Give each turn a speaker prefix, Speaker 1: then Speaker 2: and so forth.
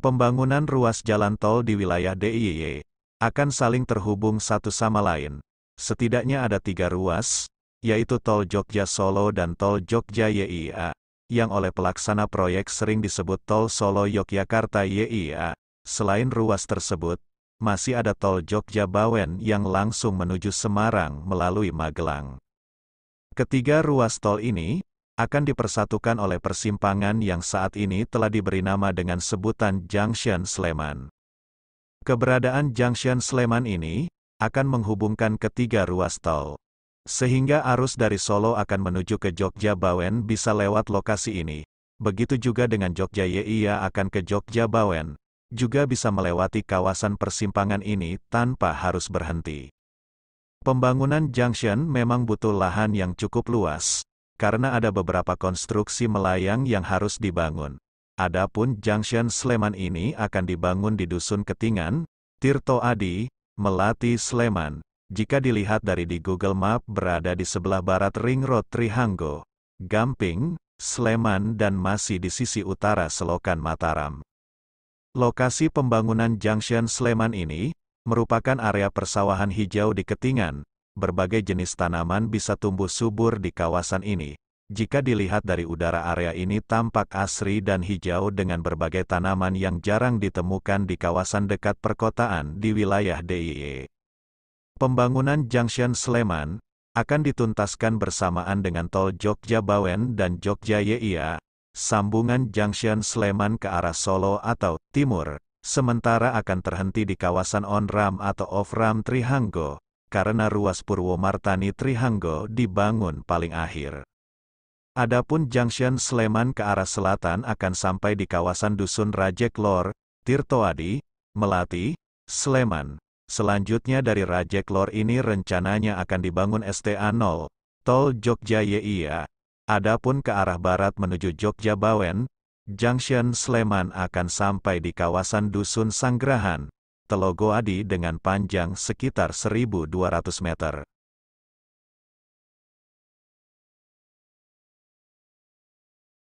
Speaker 1: Pembangunan ruas jalan tol di wilayah DIY akan saling terhubung satu sama lain. Setidaknya ada tiga ruas, yaitu Tol Jogja Solo dan Tol Jogja YIA, yang oleh pelaksana proyek sering disebut Tol Solo Yogyakarta YIA. Selain ruas tersebut, masih ada Tol Jogja Bawen yang langsung menuju Semarang melalui Magelang. Ketiga ruas tol ini akan dipersatukan oleh persimpangan yang saat ini telah diberi nama dengan sebutan Junction Sleman. Keberadaan Junction Sleman ini akan menghubungkan ketiga ruas tol. Sehingga arus dari Solo akan menuju ke Jogja Bawen bisa lewat lokasi ini. Begitu juga dengan Jogja YIA akan ke Jogja Bawen, juga bisa melewati kawasan persimpangan ini tanpa harus berhenti. Pembangunan junction memang butuh lahan yang cukup luas, karena ada beberapa konstruksi melayang yang harus dibangun. Adapun Junction Sleman ini akan dibangun di Dusun Ketingan, Tirto Adi, Melati Sleman. Jika dilihat dari di Google Map berada di sebelah barat Ring Road Trihanggo, Gamping, Sleman dan masih di sisi utara Selokan Mataram. Lokasi pembangunan Junction Sleman ini merupakan area persawahan hijau di Ketingan, berbagai jenis tanaman bisa tumbuh subur di kawasan ini. Jika dilihat dari udara area ini tampak asri dan hijau dengan berbagai tanaman yang jarang ditemukan di kawasan dekat perkotaan di wilayah DIY. E. Pembangunan Junction Sleman akan dituntaskan bersamaan dengan tol Jogja Bawen dan Jogja YIA, sambungan Junction Sleman ke arah Solo atau Timur, sementara akan terhenti di kawasan on-ram atau off-ram Trihanggo, karena ruas Purwomartani Trihanggo dibangun paling akhir. Adapun junction Sleman ke arah selatan akan sampai di kawasan Dusun Rajek Lor, Tirtoadi, Melati, Sleman. Selanjutnya dari Rajek Lor ini rencananya akan dibangun STA 0, Tol Jogja YIA. Adapun ke arah barat menuju Jogja Bawen, junction Sleman akan sampai di kawasan Dusun Sanggrahan, Telogo Adi dengan panjang sekitar 1.200 meter.